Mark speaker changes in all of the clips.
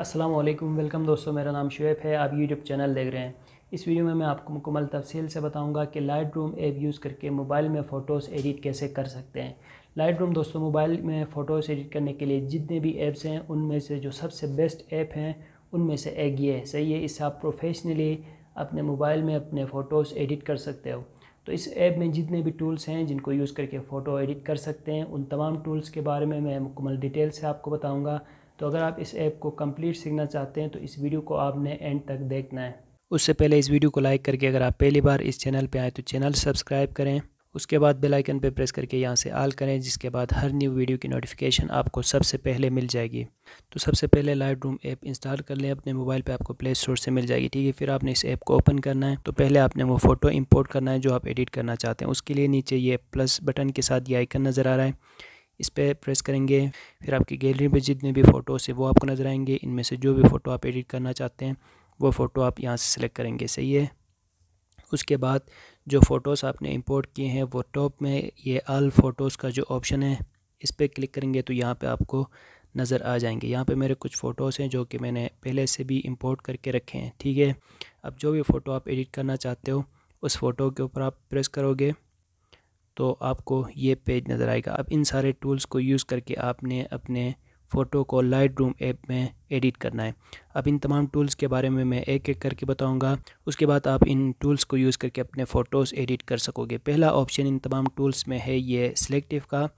Speaker 1: अस्सलाम वालेकुम वेलकम दोस्तों मेरा नाम शुएब है आप यूट्यूब चैनल देख रहे हैं इस वीडियो में मैं आपको मुकम्मल तफसील से बताऊंगा कि लाइट रूम ऐप यूज़ करके मोबाइल में फ़ोटोज़ एडिट कैसे कर सकते हैं लाइट रूम दोस्तों मोबाइल में फ़ोटोज़ एडिट करने के लिए जितने भी ऐप्स हैं उनमें से जो सबसे बेस्ट ऐप हैं उनमें से एक ये है सही है इससे आप प्रोफेशनली अपने मोबाइल में अपने फ़ोटोज़ एडिट कर सकते हो तो इस ऐप में जितने भी टूल्स हैं जिनको यूज़ करके फ़ोटो एडिट कर सकते हैं उन तमाम टूल्स के बारे में मैं मुकम्मल डिटेल से आपको बताऊँगा तो अगर आप इस ऐप को कंप्लीट सीखना चाहते हैं तो इस वीडियो को आपने एंड तक देखना है उससे पहले इस वीडियो को लाइक करके अगर आप पहली बार इस चैनल पर आए तो चैनल सब्सक्राइब करें उसके बाद बेल आइकन पर प्रेस करके यहाँ से आल करें जिसके बाद हर न्यू वीडियो की नोटिफिकेशन आपको सबसे पहले मिल जाएगी तो सबसे पहले लाइट रूम ऐप इंस्टॉल कर लें अपने मोबाइल पे आपको प्ले स्टोर से मिल जाएगी ठीक है फिर आपने इस ऐप को ओपन करना है तो पहले आपने वो फ़ोटो इंपोर्ट करना है जो आप एडिट करना चाहते हैं उसके लिए नीचे ये प्लस बटन के साथ ये आइकन नज़र आ रहा है इस पर प्रेस करेंगे फिर आपकी गैलरी में जितने भी फ़ोटोज़ है वो आपको नज़र आएंगे इनमें से जो भी फ़ोटो आप एडिट करना चाहते हैं वो फ़ोटो आप यहाँ से सिलेक्ट करेंगे सही है उसके बाद जो फ़ोटोज़ आपने इंपोर्ट किए हैं वो टॉप में ये आल फ़ोटोज़ का जो ऑप्शन है इस पर क्लिक करेंगे तो यहाँ पे आपको नज़र आ जाएंगे यहाँ पे मेरे कुछ फ़ोटोज़ हैं जो कि मैंने पहले से भी इंपोर्ट करके रखे हैं ठीक है अब जो भी फ़ोटो आप एडिट करना चाहते हो उस फ़ोटो के ऊपर आप प्रेस करोगे तो आपको ये पेज नज़र आएगा अब इन सारे टूल्स को यूज़ करके आपने अपने फ़ोटो को लाइट रूम ऐप में एडिट करना है अब इन तमाम टूल्स के बारे में मैं एक एक करके बताऊंगा उसके बाद आप इन टूल्स को यूज़ करके अपने फ़ोटोज़ एडिट कर सकोगे पहला ऑप्शन इन तमाम टूल्स में है ये सिलेक्टिव का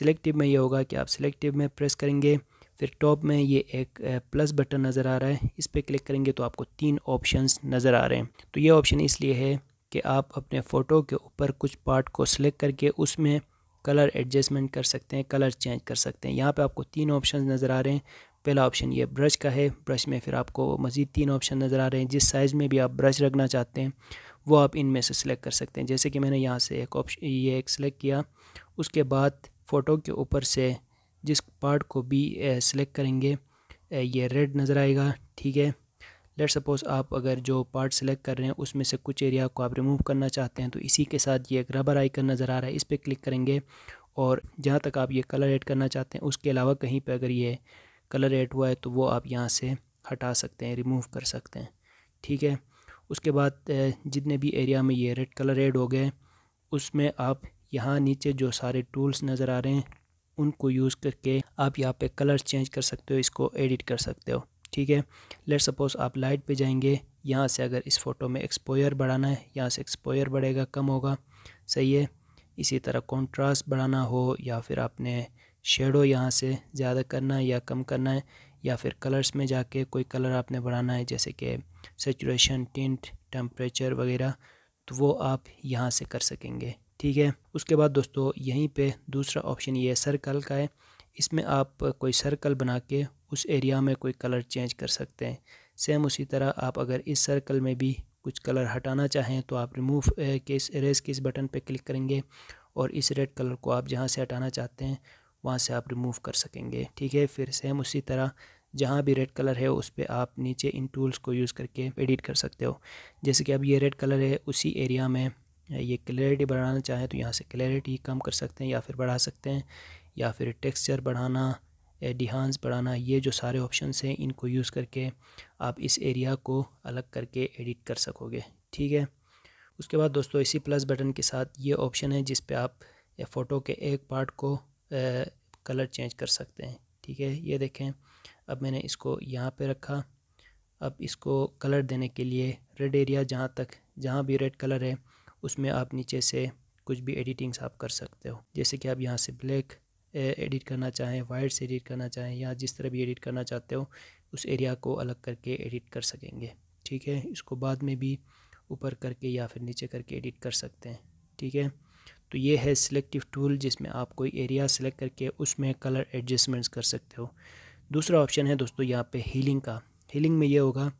Speaker 1: सिलेक्टिव में ये होगा कि आप सिलेक्टिव में प्रेस करेंगे फिर टॉप में ये एक प्लस बटन नज़र आ रहा है इस पर क्लिक करेंगे तो आपको तीन ऑप्शन नज़र आ रहे हैं तो ये ऑप्शन इसलिए है कि आप अपने फ़ोटो के ऊपर कुछ पार्ट को सिलेक्ट करके उसमें कलर एडजस्टमेंट कर सकते हैं कलर चेंज कर सकते हैं यहाँ पे आपको तीन ऑप्शन नज़र आ रहे हैं पहला ऑप्शन ये ब्रश का है ब्रश में फिर आपको मज़ीद तीन ऑप्शन नज़र आ रहे हैं जिस साइज़ में भी आप ब्रश रखना चाहते हैं वो आप इनमें से सिलेक्ट कर सकते हैं जैसे कि मैंने यहाँ से एक ऑप्शन ये एक सिलेक्ट किया उसके बाद फ़ोटो के ऊपर से जिस पार्ट को भी सिलेक्ट करेंगे ये रेड नज़र आएगा ठीक है लेट सपोज़ आप अगर जो पार्ट सेलेक्ट कर रहे हैं उसमें से कुछ एरिया को आप रिमूव करना चाहते हैं तो इसी के साथ ये एक रबर आइकन नज़र आ रहा है इस पर क्लिक करेंगे और जहाँ तक आप ये कलर ऐड करना चाहते हैं उसके अलावा कहीं पर अगर ये कलर ऐड हुआ है तो वो आप यहाँ से हटा सकते हैं रिमूव कर सकते हैं ठीक है उसके बाद जितने भी एरिया में ये रेड कलर एड हो गए उसमें आप यहाँ नीचे जो सारे टूल्स नज़र आ रहे हैं उनको यूज़ करके आप यहाँ पे कलर चेंज कर सकते हो इसको एडिट कर सकते हो ठीक है लेट सपोज़ आप लाइट पे जाएंगे यहाँ से अगर इस फ़ोटो में एक्सपोयर बढ़ाना है यहाँ से एक्सपोयर बढ़ेगा कम होगा सही है इसी तरह कॉन्ट्रास्ट बढ़ाना हो या फिर आपने शेडो यहाँ से ज़्यादा करना है या कम करना है या फिर कलर्स में जाके कोई कलर आपने बढ़ाना है जैसे कि सेचुरेशन टिंट टेम्परेचर वगैरह तो वो आप यहाँ से कर सकेंगे ठीक है उसके बाद दोस्तों यहीं पे दूसरा ऑप्शन ये सर्कल का है इसमें आप कोई सर्कल बना के उस एरिया में कोई कलर चेंज कर सकते हैं सेम उसी तरह आप अगर इस सर्कल में भी कुछ कलर हटाना चाहें तो आप रिमूव के इस इरेज के इस बटन पर क्लिक करेंगे और इस रेड कलर को आप जहाँ से हटाना चाहते हैं वहाँ से आप रिमूव कर सकेंगे ठीक है फिर सेम उसी तरह जहाँ भी रेड कलर है उस पर आप नीचे इन टूल्स को यूज़ करके एडिट कर सकते हो जैसे कि अब ये रेड कलर है उसी एरिया में ये क्लैरिटी बढ़ाना चाहें तो यहाँ से क्लैरिटी कम कर सकते हैं या फिर बढ़ा सकते हैं या फिर टेक्सचर बढ़ाना डिहानस बढ़ाना ये जो सारे ऑप्शंस हैं इनको यूज़ करके आप इस एरिया को अलग करके एडिट कर सकोगे ठीक है उसके बाद दोस्तों इसी प्लस बटन के साथ ये ऑप्शन है जिस पे आप फ़ोटो के एक पार्ट को आ, कलर चेंज कर सकते हैं ठीक है ये देखें अब मैंने इसको यहाँ पे रखा अब इसको कलर देने के लिए रेड एरिया जहाँ तक जहाँ भी रेड कलर है उसमें आप नीचे से कुछ भी एडिटिंग्स आप कर सकते हो जैसे कि आप यहाँ से ब्लैक एडिट करना चाहें वाइड से एडिट करना चाहें या जिस तरह भी एडिट करना चाहते हो उस एरिया को अलग करके एडिट कर सकेंगे ठीक है इसको बाद में भी ऊपर करके या फिर नीचे करके एडिट कर सकते हैं ठीक है तो ये है सिलेक्टिव टूल जिसमें आप कोई एरिया सेलेक्ट करके उसमें कलर एडजस्टमेंट्स कर सकते हो दूसरा ऑप्शन है दोस्तों यहाँ पे हीलिंग का हीलिंग में ये होगा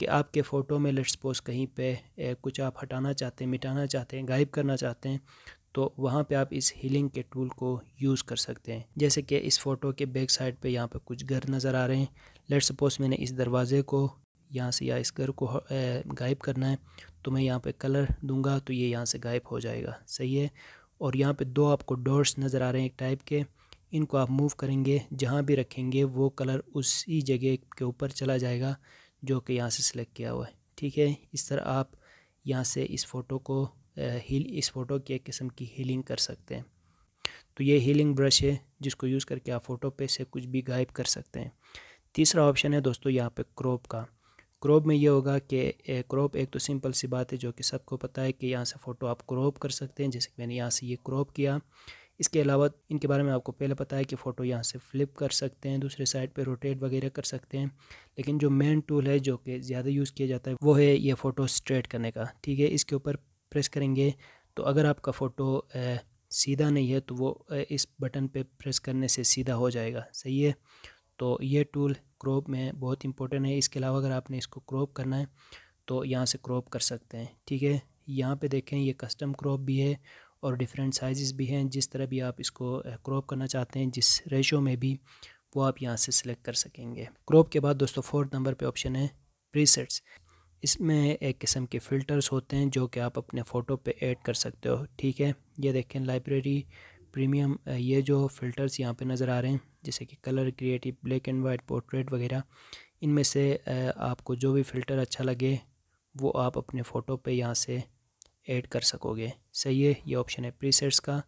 Speaker 1: कि आपके फ़ोटो में लेट्स सपोज कहीं पे कुछ आप हटाना चाहते हैं मिटाना चाहते हैं गायब करना चाहते हैं तो वहाँ पे आप इस हीलिंग के टूल को यूज़ कर सकते हैं जैसे कि इस फ़ोटो के बैक साइड पे यहाँ पे कुछ घर नज़र आ रहे हैं लेट सपोज मैंने इस दरवाज़े को यहाँ से या इस घर को गायब करना है तो मैं यहाँ पे कलर दूंगा तो ये यह यहाँ से गायब हो जाएगा सही है और यहाँ पे दो आपको डोर्स नज़र आ रहे हैं एक टाइप के इनको आप मूव करेंगे जहाँ भी रखेंगे वो कलर उसी जगह के ऊपर चला जाएगा जो कि यहाँ से सिलेक्ट किया हुआ है ठीक है इस तरह आप यहाँ से इस फ़ोटो को हील इस फ़ोटो की एक किस्म की हीलिंग कर सकते हैं तो ये हीलिंग ब्रश है जिसको यूज़ करके आप फ़ोटो पे से कुछ भी गायब कर सकते हैं तीसरा ऑप्शन है दोस्तों यहाँ पे क्रॉप का क्रॉप में ये होगा कि क्रॉप एक तो सिंपल सी बात है जो कि सबको पता है कि यहाँ से फ़ोटो आप क्रॉप कर सकते हैं जैसे कि मैंने यहाँ से ये क्रॉप किया इसके अलावा इनके बारे में आपको पहले पता है कि फ़ोटो यहाँ से फ्लिप कर सकते हैं दूसरे साइड पर रोटेट वगैरह कर सकते हैं लेकिन जो मेन टूल है जो कि ज़्यादा यूज़ किया जाता है वो है ये फ़ोटो स्ट्रेट करने का ठीक है इसके ऊपर प्रेस करेंगे तो अगर आपका फ़ोटो सीधा नहीं है तो वो इस बटन पे प्रेस करने से सीधा हो जाएगा सही है तो ये टूल क्रॉप में बहुत इंपॉर्टेंट है इसके अलावा अगर आपने इसको क्रॉप करना है तो यहाँ से क्रॉप कर सकते हैं ठीक है यहाँ पे देखें ये कस्टम क्रॉप भी है और डिफरेंट साइज़ भी हैं जिस तरह भी आप इसको क्रॉप करना चाहते हैं जिस रेशो में भी वो आप यहाँ से सिलेक्ट कर सकेंगे क्रॉप के बाद दोस्तों फोर्थ नंबर पर ऑप्शन है प्रीसेट्स इसमें एक किस्म के फ़िल्टर्स होते हैं जो कि आप अपने फ़ोटो पे ऐड कर सकते हो ठीक है ये देखें लाइब्रेरी प्रीमियम ये जो फ़िल्टर्स यहाँ पे नज़र आ रहे हैं जैसे कि colour creative black and white portrait वगैरह इनमें से आपको जो भी फ़िल्टर अच्छा लगे वो आप अपने फ़ोटो पर यहाँ से ऐड कर सकोगे सही है ये ऑप्शन है प्रीसेट्स का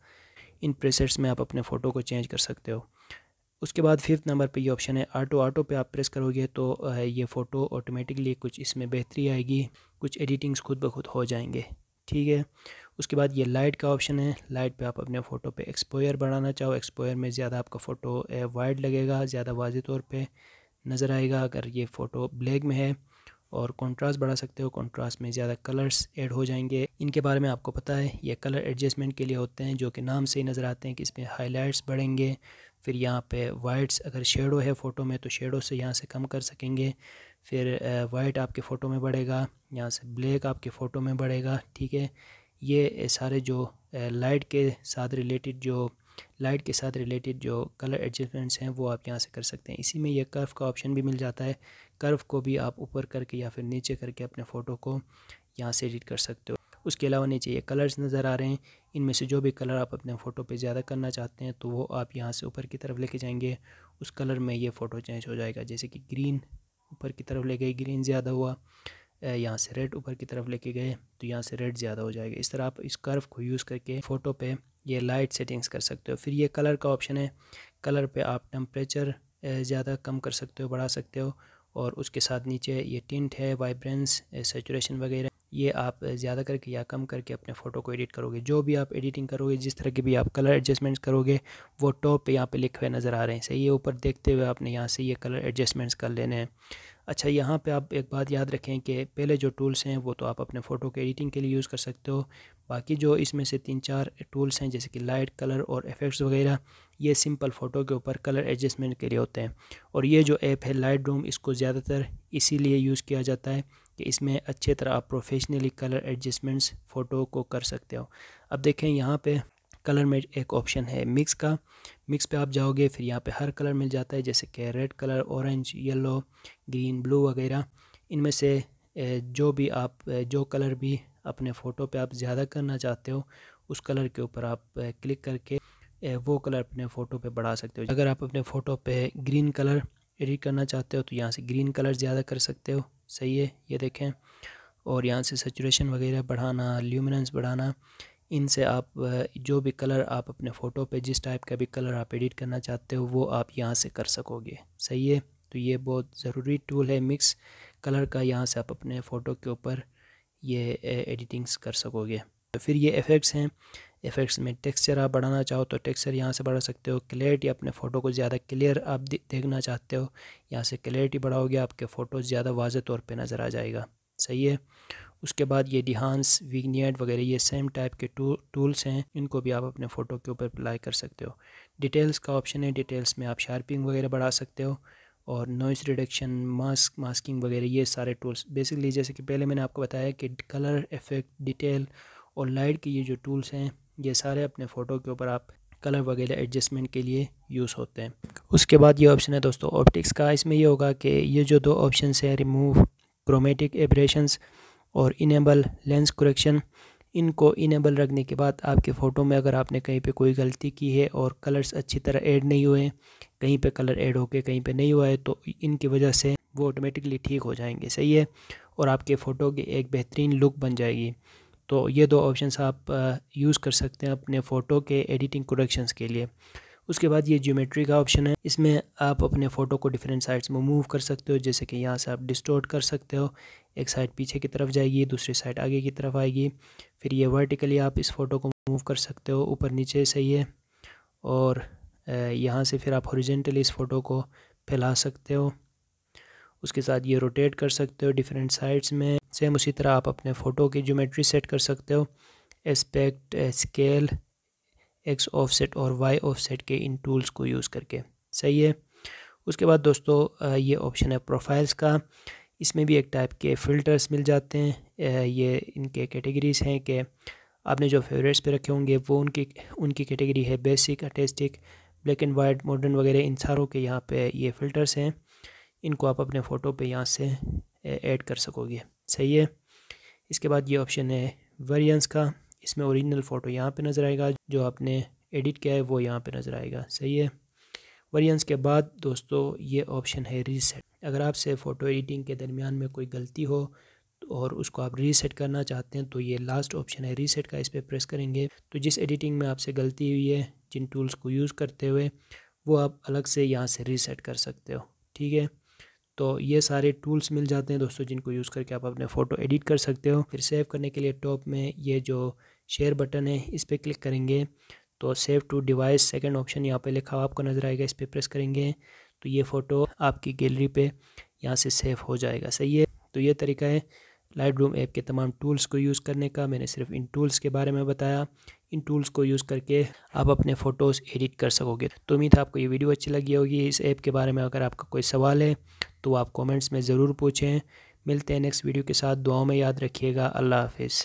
Speaker 1: इन प्रीसेट्स में आप अपने फ़ोटो को चेंज कर सकते हो उसके बाद फिफ्थ नंबर पे ये ऑप्शन है आटो आटो पे आप प्रेस करोगे तो ये फ़ोटो ऑटोमेटिकली कुछ इसमें बेहतरी आएगी कुछ एडिटिंग्स खुद ब खुद हो जाएंगे ठीक है उसके बाद ये लाइट का ऑप्शन है लाइट पे आप अपने फ़ोटो पे एक्सपोयर बढ़ाना चाहो एक्सपोयर में ज़्यादा आपका फ़ोटो वाइड लगेगा ज़्यादा वाज तौर पर नज़र आएगा अगर ये फ़ोटो ब्लैक में है और कंट्रास्ट बढ़ा सकते हो कंट्रास्ट में ज़्यादा कलर्स ऐड हो जाएंगे इनके बारे में आपको पता है ये कलर एडजस्टमेंट के लिए होते हैं जो कि नाम से ही नज़र आते हैं कि इसमें हाइलाइट्स बढ़ेंगे फिर यहाँ पे वाइट्स अगर शेडो है फ़ोटो में तो शेडो से यहाँ से कम कर सकेंगे फिर वाइट आपके फ़ोटो में बढ़ेगा यहाँ से ब्लैक आपके फ़ोटो में बढ़ेगा ठीक है ये सारे जो लाइट के साथ रिलेटेड जो लाइट के साथ रिलेटेड जो कलर एडजस्टमेंट्स हैं वो आप यहाँ से कर सकते हैं इसी में ये कर्व का ऑप्शन भी मिल जाता है कर्व को भी आप ऊपर करके या फिर नीचे करके अपने फ़ोटो को यहाँ से एडिट कर सकते हो उसके अलावा नीचे ये कलर्स नज़र आ रहे हैं इनमें से जो भी कलर आप अपने फ़ोटो पे ज़्यादा करना चाहते हैं तो वो आप यहाँ से ऊपर की तरफ लेके जाएंगे उस कलर में ये फ़ोटो चेंज हो जाएगा जैसे कि ग्रीन ऊपर की तरफ ले गए ग्रीन ज़्यादा हुआ यहाँ से रेड ऊपर की तरफ लेके गए तो यहाँ से रेड ज़्यादा हो जाएगा इस तरह आप इस कर्व को यूज़ करके फ़ोटो पर ये लाइट सेटिंग्स कर सकते हो फिर ये कलर का ऑप्शन है कलर पर आप टम्परेचर ज़्यादा कम कर सकते हो बढ़ा सकते हो और उसके साथ नीचे ये टिंट है वाइब्रेंस सेचुरेशन वगैरह ये आप ज़्यादा करके या कम करके अपने फ़ोटो को एडिट करोगे जो भी आप एडिटिंग करोगे जिस तरह के भी आप कलर एडजस्टमेंट्स करोगे वो टॉप पे यहाँ पे लिखे हुए नज़र आ रहे हैं सही है ऊपर देखते हुए आपने यहाँ से ये कलर एडजस्टमेंट्स कर लेने हैं अच्छा यहाँ पे आप एक बात याद रखें कि पहले जो टूल्स हैं वो तो आप अपने फ़ोटो के एडिटिंग के लिए यूज़ कर सकते हो बाकी जो इसमें से तीन चार टूल्स हैं जैसे कि लाइट कलर और इफ़ेक्ट्स वगैरह ये सिंपल फ़ोटो के ऊपर कलर एडजस्टमेंट के लिए होते हैं और ये जो ऐप है लाइट रूम इसको ज़्यादातर लिए यूज़ किया जाता है कि इसमें अच्छे तरह आप प्रोफेशनली कलर एडजस्टमेंट्स फ़ोटो को कर सकते हो अब देखें यहाँ पे कलर में एक ऑप्शन है मिक्स का मिक्स पे आप जाओगे फिर यहाँ पे हर कलर मिल जाता है जैसे कि red colour orange yellow green blue वगैरह इनमें से जो भी आप जो कलर भी अपने फ़ोटो पे आप ज़्यादा करना चाहते हो उस कलर के ऊपर आप क्लिक करके वो कलर अपने फ़ोटो पे बढ़ा सकते हो अगर आप अपने फ़ोटो पे ग्रीन कलर एडिट करना चाहते हो तो यहाँ से ग्रीन कलर ज़्यादा कर सकते हो सही है ये देखें और यहाँ से सेचुरेशन वगैरह बढ़ाना ल्यूमिनेंस बढ़ाना इनसे आप जो भी कलर आप अपने फ़ोटो पे जिस टाइप का भी कलर आप एडिट करना चाहते हो वो आप यहाँ से कर सकोगे सही है तो ये बहुत ज़रूरी टूल है मिक्स कलर का यहाँ से आप अपने फ़ोटो के ऊपर ये एडिटिंग्स कर सकोगे तो फिर ये इफ़ेक्ट्स हैं इफ़ेक्ट्स में टेक्सचर आप बढ़ाना चाहो तो टेक्सचर यहाँ से बढ़ा सकते हो क्लियरिटी अपने फ़ोटो को ज़्यादा क्लियर आप देखना चाहते हो यहाँ से क्लियरिटी बढ़ाओगे आपके फ़ोटो ज़्यादा वाज तौर पर नज़र आ जाएगा सही है उसके बाद ये डिहानस विगनीट वगैरह ये सेम टाइप के टू, टूल्स हैं इनको भी आप अपने फ़ोटो के ऊपर अप्लाई कर सकते हो डिटेल्स का ऑप्शन है डिटेल्स में आप शार्पिंग वगैरह बढ़ा सकते हो और नॉइस रिडक्शन मास्क मास्किंग वगैरह ये सारे टूल्स बेसिकली जैसे कि पहले मैंने आपको बताया कि कलर इफेक्ट डिटेल और लाइट के ये जो टूल्स हैं ये सारे अपने फ़ोटो के ऊपर आप कलर वगैरह एडजस्टमेंट के लिए यूज़ होते हैं उसके बाद ये ऑप्शन है दोस्तों ऑप्टिक्स का इसमें ये होगा कि ये जो दो ऑप्शन है रिमूव क्रोमेटिक एब्रेशंस और इनेबल लेंस क्रेक्शन इनको इनेबल रखने के बाद आपके फ़ोटो में अगर आपने कहीं पे कोई गलती की है और कलर्स अच्छी तरह ऐड नहीं हुए कहीं पे कलर ऐड होके कहीं पे नहीं हुआ है तो इनकी वजह से वो ऑटोमेटिकली ठीक हो जाएंगे सही है और आपके फ़ोटो की एक बेहतरीन लुक बन जाएगी तो ये दो ऑप्शंस आप यूज़ कर सकते हैं अपने फ़ोटो के एडिटिंग करेक्शंस के लिए उसके बाद ये ज्योमेट्री का ऑप्शन है इसमें आप अपने फ़ोटो को डिफरेंट साइड्स में मूव कर सकते हो जैसे कि यहाँ से आप डिस्टोर्ट कर सकते हो एक साइड पीछे की तरफ जाएगी दूसरी साइड आगे की तरफ आएगी फिर ये वर्टिकली आप इस फ़ोटो को मूव कर सकते हो ऊपर नीचे से ये और यहाँ से फिर आप औरिजेंटली इस फ़ोटो को फैला सकते हो उसके साथ ये रोटेट कर सकते हो डिफरेंट साइड्स में सेम उसी तरह आप अपने फ़ोटो की ज्योमेट्री सेट कर सकते हो एस्पेक्ट स्केल एक्स ऑफसेट और वाई ऑफसेट के इन टूल्स को यूज़ करके सही है उसके बाद दोस्तों eh, ये ऑप्शन है प्रोफाइल्स का इसमें भी एक टाइप के फ़िल्टर्स मिल जाते हैं eh, ये इनके कैटेगरीज़ हैं कि आपने जो फेवरेट्स पे रखे होंगे वो उनकी उनकी कैटेगरी है basic artistic black and white modern वगैरह इन सारों के यहाँ पे ये फ़िल्टर्स हैं इनको आप अपने फ़ोटो पे यहाँ से ऐड eh, कर सकोगे सही है इसके बाद ये ऑप्शन है वेरियंस का इसमें ओरिजिनल फ़ोटो यहाँ पे नज़र आएगा जो आपने एडिट किया है वो यहाँ पे नज़र आएगा सही है वेरियंस के बाद दोस्तों ये ऑप्शन है रीसेट अगर आपसे फ़ोटो एडिटिंग के दरमियान में कोई गलती हो और उसको आप रीसेट करना चाहते हैं तो ये लास्ट ऑप्शन है रीसेट का इस पर प्रेस करेंगे तो जिस एडिटिंग में आपसे गलती हुई है जिन टूल्स को यूज़ करते हुए वो आप अलग से यहाँ से रीसेट कर सकते हो ठीक है तो ये सारे टूल्स मिल जाते हैं दोस्तों जिनको यूज़ करके आप अपने फ़ोटो एडिट कर सकते हो फिर सेव करने के लिए टॉप में ये जो शेयर बटन है इस पर क्लिक करेंगे तो save to device second option यहाँ पे लिखा हुआ आपको नज़र आएगा इस पर प्रेस करेंगे तो ये फ़ोटो आपकी गैलरी पे यहाँ से सेव हो जाएगा सही है तो ये तरीका है लाइट रूम ऐप के तमाम टूल्स को यूज़ करने का मैंने सिर्फ इन टूल्स के बारे में बताया इन टूल्स को यूज़ करके आप अपने फ़ोटोज़ एडिट कर सकोगे तो उम्मीद है आपको ये वीडियो अच्छी लगी होगी इस ऐप के बारे में अगर आपका कोई सवाल है तो आप कमेंट्स में ज़रूर पूछें मिलते हैं नेक्स्ट वीडियो के साथ दुआओं में याद रखिएगा अल्लाह हाफिज़